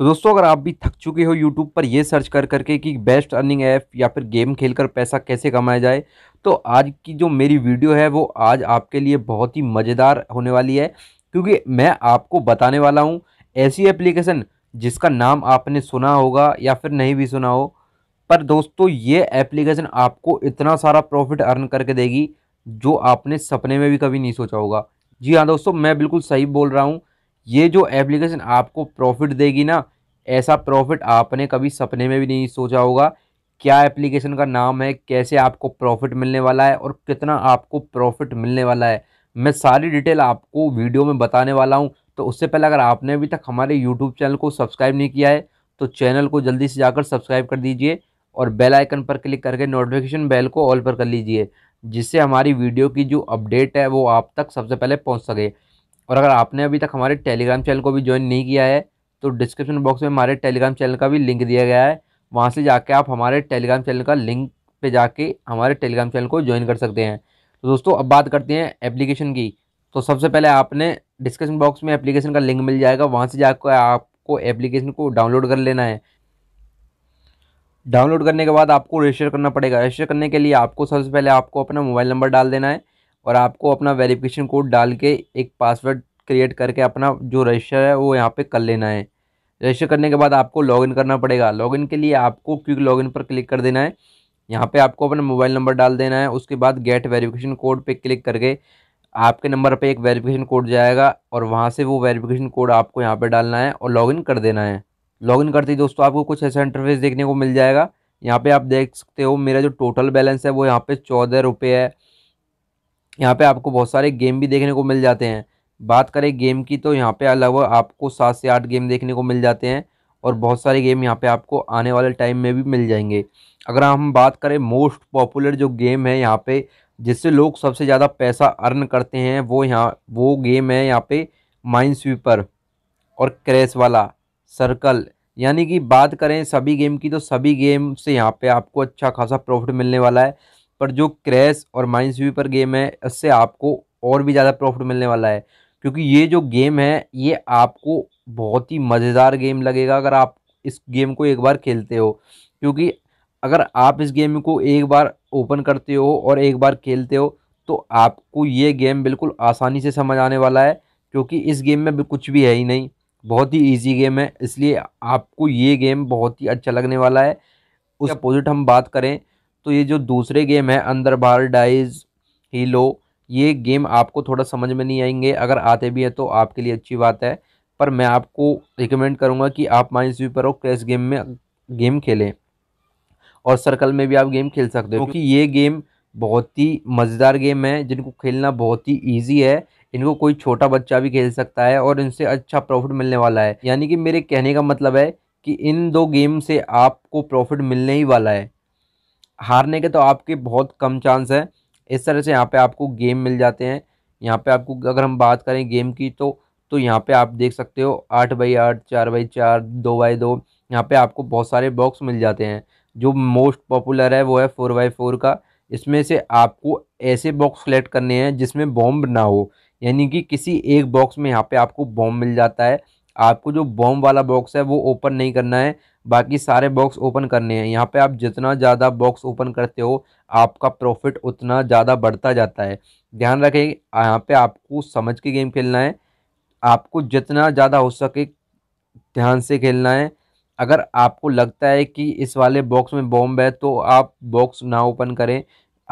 तो दोस्तों अगर आप भी थक चुके हो यूट्यूब पर यह सर्च कर करके कि बेस्ट अर्निंग ऐप या फिर गेम खेल कर पैसा कैसे कमाया जाए तो आज की जो मेरी वीडियो है वो आज आपके लिए बहुत ही मज़ेदार होने वाली है क्योंकि मैं आपको बताने वाला हूँ ऐसी एप्लीकेशन जिसका नाम आपने सुना होगा या फिर नहीं भी सुना हो पर दोस्तों ये एप्लीकेशन आपको इतना सारा प्रॉफिट अर्न करके देगी जो आपने सपने में भी कभी नहीं सोचा होगा जी हाँ दोस्तों मैं बिल्कुल सही बोल रहा हूँ ये जो एप्लीकेशन आपको प्रॉफिट देगी ना ऐसा प्रॉफिट आपने कभी सपने में भी नहीं सोचा होगा क्या एप्लीकेशन का नाम है कैसे आपको प्रॉफिट मिलने वाला है और कितना आपको प्रॉफिट मिलने वाला है मैं सारी डिटेल आपको वीडियो में बताने वाला हूँ तो उससे पहले अगर आपने अभी तक हमारे यूट्यूब चैनल को सब्सक्राइब नहीं किया है तो चैनल को जल्दी से जाकर सब्सक्राइब कर दीजिए और बेल आइकन पर क्लिक करके नोटिफिकेशन बेल को ऑल पर कर लीजिए जिससे हमारी वीडियो की जो अपडेट है वो आप तक सबसे पहले पहुँच सके और अगर आपने अभी तक हमारे टेलीग्राम चैनल को भी ज्वाइन नहीं किया है तो डिस्क्रिप्शन बॉक्स में हमारे टेलीग्राम चैनल का भी लिंक दिया गया है वहाँ से जाके आप हमारे टेलीग्राम चैनल का लिंक पे जाके हमारे टेलीग्राम चैनल को ज्वाइन कर सकते हैं तो दोस्तों अब बात करते हैं एप्लीकेशन की तो सबसे पहले आपने डिस्क्रिप्शन बॉक्स में एप्लीकेशन का लिंक मिल जाएगा वहाँ से जाकर आपको एप्लीकेशन को डाउनलोड कर लेना है डाउनलोड करने के बाद आपको रजिस्टर करना पड़ेगा रजिस्टर करने के लिए आपको सबसे पहले आपको अपना मोबाइल नंबर डाल देना है और आपको अपना वेरिफिकेशन कोड डाल के एक पासवर्ड क्रिएट करके अपना जो रजिस्टर है वो यहाँ पे कर लेना है रजिस्टर करने के बाद आपको लॉगिन करना पड़ेगा लॉगिन के लिए आपको क्विक लॉगिन पर क्लिक कर देना है यहाँ पे आपको अपना मोबाइल नंबर डाल देना है उसके बाद गेट वेरिफिकेशन कोड पे क्लिक करके आपके नंबर पे एक वेरिफिकेशन कोड जाएगा और वहाँ से वो वेरिफिकेशन कोड आपको यहाँ पे डालना है और लॉगिन कर देना है लॉगिन करते ही दोस्तों आपको कुछ ऐसा इंटरफेस देखने को मिल जाएगा यहाँ पे आप देख सकते हो मेरा जो टोटल बैलेंस है वो यहाँ पे चौदह रुपये है यहाँ पे आपको बहुत सारे गेम भी देखने को मिल जाते हैं बात करें गेम की तो यहाँ पे अलावा आपको सात से आठ गेम देखने को मिल जाते हैं और बहुत सारे गेम यहाँ पे आपको आने वाले टाइम में भी मिल जाएंगे अगर हम बात करें मोस्ट पॉपुलर जो गेम है यहाँ पे जिससे लोग सबसे ज़्यादा पैसा अर्न करते हैं वो यहाँ वो गेम है यहाँ पे माइंड स्वीपर और क्रैश वाला सर्कल यानी कि बात करें सभी गेम की तो सभी गेम से यहाँ पर आपको अच्छा खासा प्रॉफिट मिलने वाला है पर जो क्रैश और माइंड स्वीपर गेम है इससे आपको और भी ज़्यादा प्रॉफिट मिलने वाला है क्योंकि ये जो गेम है ये आपको बहुत ही मज़ेदार गेम लगेगा अगर आप इस गेम को एक बार खेलते हो क्योंकि अगर आप इस गेम को एक बार ओपन करते हो और एक बार खेलते हो तो आपको ये गेम बिल्कुल आसानी से समझ आने वाला है क्योंकि इस गेम में कुछ भी है ही नहीं बहुत ही इजी गेम है इसलिए आपको ये गेम बहुत ही अच्छा लगने वाला है उस अपोजिट हम बात करें तो ये जो दूसरे गेम है अंदर बार डाइज हीलो ये गेम आपको थोड़ा समझ में नहीं आएंगे अगर आते भी हैं तो आपके लिए अच्छी बात है पर मैं आपको रिकमेंड करूँगा कि आप माइंस पर और क्रैश गेम में गेम खेलें और सर्कल में भी आप गेम खेल सकते हो क्योंकि ये गेम बहुत ही मज़ेदार गेम है जिनको खेलना बहुत ही ईजी है इनको कोई छोटा बच्चा भी खेल सकता है और इनसे अच्छा प्रॉफिट मिलने वाला है यानी कि मेरे कहने का मतलब है कि इन दो गेम से आपको प्रॉफिट मिलने ही वाला है हारने के तो आपके बहुत कम चांस हैं इस तरह से यहाँ पे आपको गेम मिल जाते हैं यहाँ पे आपको अगर हम बात करें गेम की तो तो यहाँ पे आप देख सकते हो आठ बाई आठ चार बाई चार दो बाई दो यहाँ पे आपको बहुत सारे बॉक्स मिल जाते हैं जो मोस्ट पॉपुलर है वो है फोर बाई फोर का इसमें से आपको ऐसे बॉक्स सेलेक्ट करने हैं जिसमें बॉम्ब ना हो यानी कि किसी एक बॉक्स में यहाँ पर आपको बॉम्ब मिल जाता है आपको जो बॉम्ब वाला बॉक्स है वो ओपन नहीं करना है बाकी सारे बॉक्स ओपन करने हैं यहाँ पे आप जितना ज़्यादा बॉक्स ओपन करते हो आपका प्रॉफिट उतना ज़्यादा बढ़ता जाता है ध्यान रखें यहाँ पे आपको समझ के गेम खेलना है आपको जितना ज़्यादा हो सके ध्यान से खेलना है अगर आपको लगता है कि इस वाले बॉक्स में बॉम्ब है तो आप बॉक्स ना ओपन करें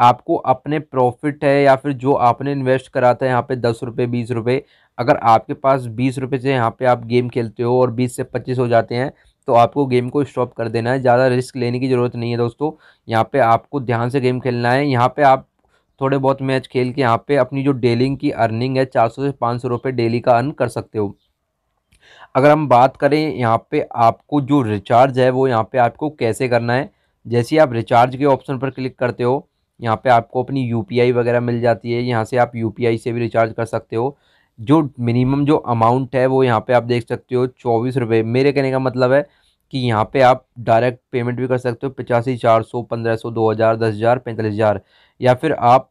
आपको अपने प्रॉफिट है या फिर जो आपने इन्वेस्ट करा था यहाँ पे दस रुपये बीस रुपये अगर आपके पास बीस रुपये से यहाँ पे आप गेम खेलते हो और बीस से पच्चीस हो जाते हैं तो आपको गेम को स्टॉप कर देना है ज़्यादा रिस्क लेने की ज़रूरत नहीं है दोस्तों यहाँ पर आपको ध्यान से गेम खेलना है यहाँ पर आप थोड़े बहुत मैच खेल के यहाँ पे अपनी जो डेलिंग की अर्निंग है चार सौ से पाँच सौ रुपये डेली का अर्न कर सकते हो अगर हम बात करें यहाँ पर आपको जो रिचार्ज है वो यहाँ पर आपको कैसे करना है जैसे आप रिचार्ज के ऑप्शन पर क्लिक करते हो यहाँ पर आपको अपनी यू वगैरह मिल जाती है यहाँ से आप यू से भी रिचार्ज कर सकते हो जो मिनिमम जो अमाउंट है वो यहाँ पे आप देख सकते हो चौबीस रुपये मेरे कहने का मतलब है कि यहाँ पे आप डायरेक्ट पेमेंट भी कर सकते हो पचासी चार सौ पंद्रह सौ दो हज़ार दस हज़ार पैंतालीस हज़ार या फिर आप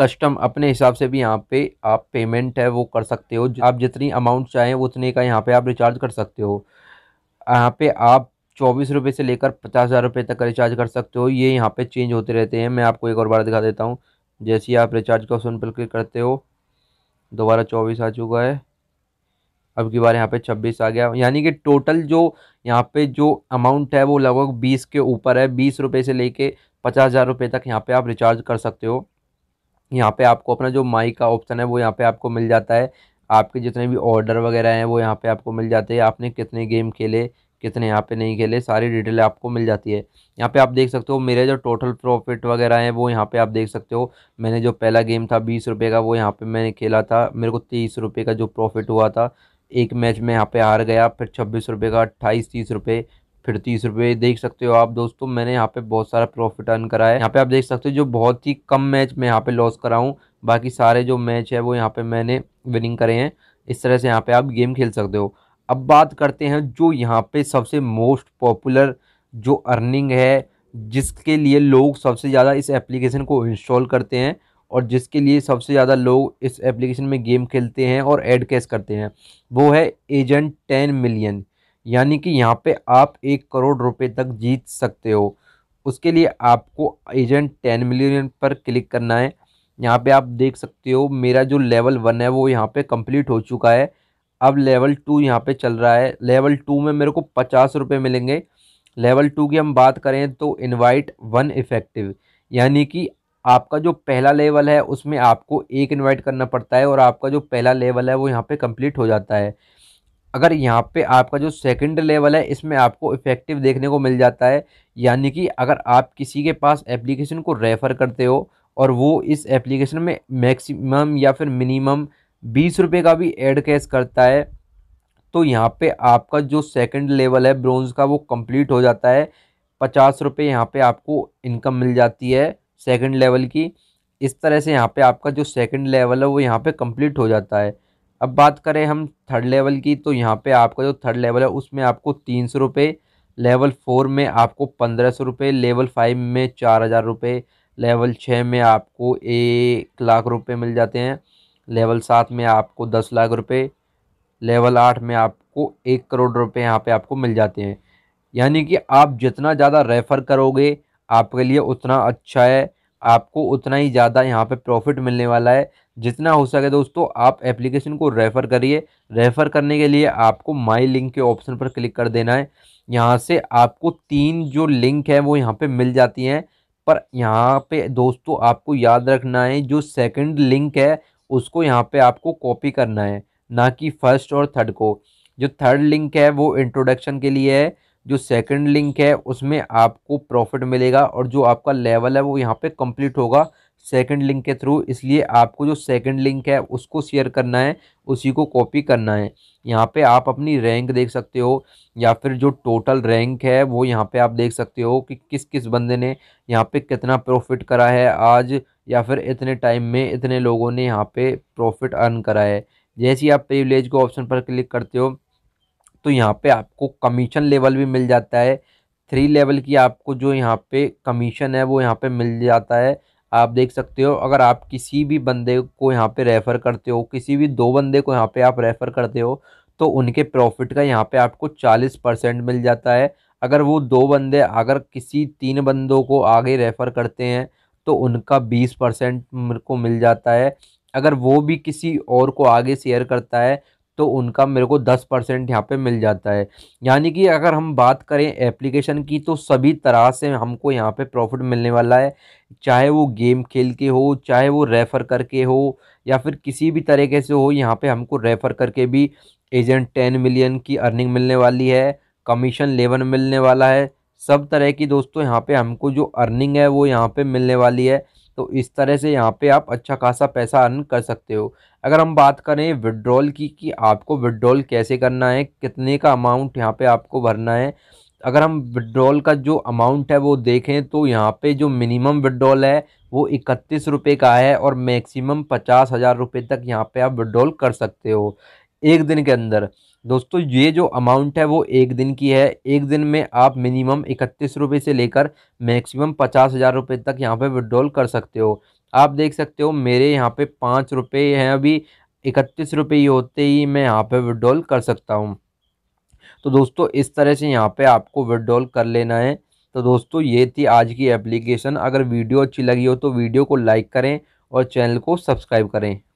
कस्टम अपने हिसाब से भी यहाँ पे आप पेमेंट है वो कर सकते हो आप जितनी अमाउंट चाहें उतने का यहाँ पे आप रिचार्ज कर सकते हो यहाँ पे आप चौबीस रुपये से लेकर पचास हज़ार रुपये तक का रिचार्ज कर सकते हो ये यहाँ पे चेंज होते रहते हैं मैं आपको एक और बार दिखा देता हूँ जैसे ही आप रिचार्ज का ऑप्शन पर क्लिक करते हो दोबारा चौबीस आ चुका है अब की बार यहाँ पे छब्बीस आ गया यानी कि टोटल जो यहाँ पे जो अमाउंट है वो लगभग बीस के ऊपर है बीस रुपये से लेके पचास हज़ार रुपये तक यहाँ पे आप रिचार्ज कर सकते हो यहाँ पे आपको अपना जो माई का ऑप्शन है वो यहाँ पे आपको मिल जाता है आपके जितने भी ऑर्डर वगैरह हैं वो यहाँ पर आपको मिल जाते हैं आपने कितने गेम खेले कितने यहाँ पे नहीं खेले सारी डिटेल आपको मिल जाती है यहाँ पे आप देख सकते हो मेरे जो टोटल प्रॉफिट वगैरह हैं वो यहाँ पे आप देख सकते हो मैंने जो पहला गेम था बीस रुपये का वो यहाँ पे मैंने खेला था मेरे को तीस रुपये का जो प्रॉफिट हुआ था एक मैच में यहाँ पे हार गया फिर छब्बीस रुपये का अट्ठाईस तीस रुपये फिर तीस रुपये देख सकते हो आप दोस्तों मैंने यहाँ पे बहुत सारा प्रॉफिट अर्न करा है यहाँ पे आप देख सकते हो जो बहुत ही कम मैच मैं यहाँ पे लॉस करा हूँ बाकी सारे जो मैच है वो यहाँ पे मैंने विनिंग करे हैं इस तरह से यहाँ पे आप गेम खेल सकते हो अब बात करते हैं जो यहाँ पे सबसे मोस्ट पॉपुलर जो अर्निंग है जिसके लिए लोग सबसे ज़्यादा इस एप्लीकेशन को इंस्टॉल करते हैं और जिसके लिए सबसे ज़्यादा लोग इस एप्लीकेशन में गेम खेलते हैं और एड कैस करते हैं वो है एजेंट टेन मिलियन यानी कि यहाँ पे आप एक करोड़ रुपए तक जीत सकते हो उसके लिए आपको एजेंट टेन मिलियन पर क्लिक करना है यहाँ पे आप देख सकते हो मेरा जो लेवल वन है वो यहाँ पे कंप्लीट हो चुका है अब लेवल टू यहाँ पे चल रहा है लेवल टू में मेरे को पचास रुपये मिलेंगे लेवल टू की हम बात करें तो इनवाइट वन इफ़ेक्टिव यानी कि आपका जो पहला लेवल है उसमें आपको एक इनवाइट करना पड़ता है और आपका जो पहला लेवल है वो यहाँ पे कंप्लीट हो जाता है अगर यहाँ पे आपका जो सेकंड लेवल है इसमें आपको इफ़ेक्टिव देखने को मिल जाता है यानी कि अगर आप किसी के पास एप्लीकेशन को रेफ़र करते हो और वो इस एप्लीकेशन में मैक्सिमम या फिर मिनिमम बीस रुपये का भी एड कैश करता है तो यहाँ पर आपका जो सेकेंड लेवल है ब्रोंज का वो कम्प्लीट हो जाता है पचास रुपये यहाँ पर आपको इनकम मिल जाती है सेकंड लेवल की इस तरह से यहाँ पे आपका जो सेकंड लेवल है वो यहाँ पे कंप्लीट हो जाता है अब बात करें हम थर्ड लेवल की तो यहाँ पे आपका जो थर्ड लेवल है उसमें आपको तीन सौ रुपये लेवल फोर में आपको पंद्रह सौ रुपये लेवल फाइव में चार हज़ार रुपये लेवल छः में आपको एक लाख रुपये मिल जाते हैं लेवल सात में आपको दस लाख रुपये लेवल आठ में आपको एक करोड़ रुपये यहाँ पर आपको मिल जाते हैं यानी कि आप जितना ज़्यादा रेफ़र करोगे आपके लिए उतना अच्छा है आपको उतना ही ज़्यादा यहाँ पे प्रॉफिट मिलने वाला है जितना हो सके दोस्तों आप एप्लीकेशन को रेफ़र करिए रेफ़र करने के लिए आपको माई लिंक के ऑप्शन पर क्लिक कर देना है यहाँ से आपको तीन जो लिंक है वो यहाँ पे मिल जाती हैं पर यहाँ पे दोस्तों आपको याद रखना है जो सेकंड लिंक है उसको यहाँ पे आपको कॉपी करना है ना कि फर्स्ट और थर्ड को जो थर्ड लिंक है वो इंट्रोडक्शन के लिए है जो सेकंड लिंक है उसमें आपको प्रॉफिट मिलेगा और जो आपका लेवल है वो यहाँ पे कंप्लीट होगा सेकंड लिंक के थ्रू इसलिए आपको जो सेकंड लिंक है उसको शेयर करना है उसी को कॉपी करना है यहाँ पे आप अपनी रैंक देख सकते हो या फिर जो टोटल रैंक है वो यहाँ पे आप देख सकते हो कि किस किस बंदे ने यहाँ पे कितना प्रॉफिट करा है आज या फिर इतने टाइम में इतने लोगों ने यहाँ पे प्रॉफिट अर्न करा है जैसे ही आप प्रिविलेज को ऑप्शन पर क्लिक करते हो तो यहाँ पे आपको कमीशन लेवल भी मिल जाता है थ्री लेवल की आपको जो यहाँ पे कमीशन है वो यहाँ पे मिल जाता है आप देख सकते हो अगर आप किसी भी बंदे को यहाँ पे रेफ़र करते हो किसी भी दो बंदे को यहाँ पे आप रेफ़र करते हो तो उनके प्रॉफिट का यहाँ पे आपको चालीस परसेंट मिल जाता है अगर वो दो बंदे अगर किसी तीन बंदों को आगे रेफ़र करते हैं तो उनका बीस परसेंट को मिल जाता है अगर वो भी किसी और को आगे शेयर करता है तो उनका मेरे को दस परसेंट यहाँ पर मिल जाता है यानी कि अगर हम बात करें एप्लीकेशन की तो सभी तरह से हमको यहाँ पर प्रॉफिट मिलने वाला है चाहे वो गेम खेल के हो चाहे वो रेफ़र करके हो या फिर किसी भी तरीके से हो यहाँ पे हमको रेफ़र करके भी एजेंट टेन मिलियन की अर्निंग मिलने वाली है कमीशन लेवन मिलने वाला है सब तरह की दोस्तों यहाँ पे हमको जो अर्निंग है वो यहाँ पे मिलने वाली है तो इस तरह से यहाँ पे आप अच्छा खासा पैसा अर्न कर सकते हो अगर हम बात करें विड्रॉल की कि आपको विड्रॉल कैसे करना है कितने का अमाउंट यहाँ पे आपको भरना है अगर हम विड्रॉल का जो अमाउंट है वो देखें तो यहाँ पे जो मिनिमम विड्रॉल है वो इकतीस रुपये का है और मैक्सिमम पचास हज़ार रुपये तक यहाँ पे आप विड्रॉल कर सकते हो एक दिन के अंदर दोस्तों ये जो अमाउंट है वो एक दिन की है एक दिन में आप मिनिमम इकतीस रुपये से लेकर मैक्सिमम पचास हज़ार रुपये तक यहाँ पे विड्रॉल कर सकते हो आप देख सकते हो मेरे यहाँ पे पाँच रुपये हैं अभी इकतीस रुपये ही होते ही मैं यहाँ पे विड्रॉल कर सकता हूँ तो दोस्तों इस तरह से यहाँ पे आपको विड्रॉल कर लेना है तो दोस्तों ये थी आज की एप्लीकेशन अगर वीडियो अच्छी लगी हो तो वीडियो को लाइक करें और चैनल को सब्सक्राइब करें